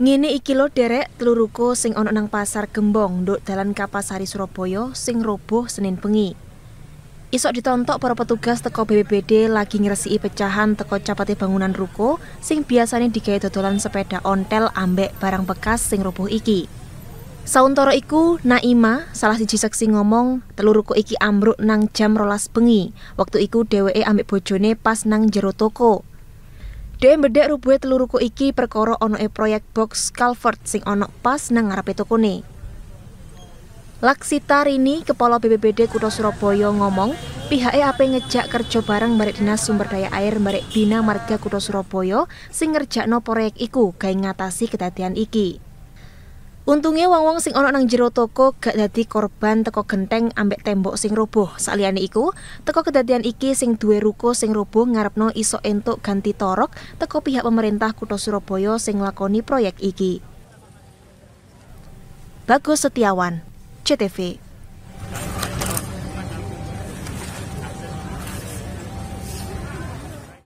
Ngene iki lo derek teluruku sing ono nang pasar Gembong do dalan Kapasari Surabaya sing roboh Senin bengi. Isok ditontok para petugas teko BBBD lagi ngresiki pecahan teko capati bangunan ruko sing biasane digawe dodolan sepeda ontel ambek barang bekas sing roboh iki. Sauntoro iku Naima salah siji saksi ngomong teluruku iki ambruk nang jam rolas bengi. Waktu iku dheweke ambek bojone pas nang jero toko. Dhewe bedek rubuhe teluruku iki perkara e proyek box culvert sing ono pas nang ngarepe tokone. Laksita Rini, Kepala BPBD Kota Surabaya ngomong, pihake ape ngejak kerja bareng Barek Dinas Sumber Daya Air Barek Bina Marga Kota Surabaya sing ngerjakno proyek iku gawe ngatasi kedadian iki. Untungnya, wong-wong sing ono nang jero toko gak dadi korban teko genteng ambek tembok sing roboh. Saliyane iku, teko kedadian iki sing duwe ruko sing roboh ngarepno iso entuk ganti torok teko pihak pemerintah Kota Surabaya sing nglakoni proyek iki. Bagus Setiawan, CTV.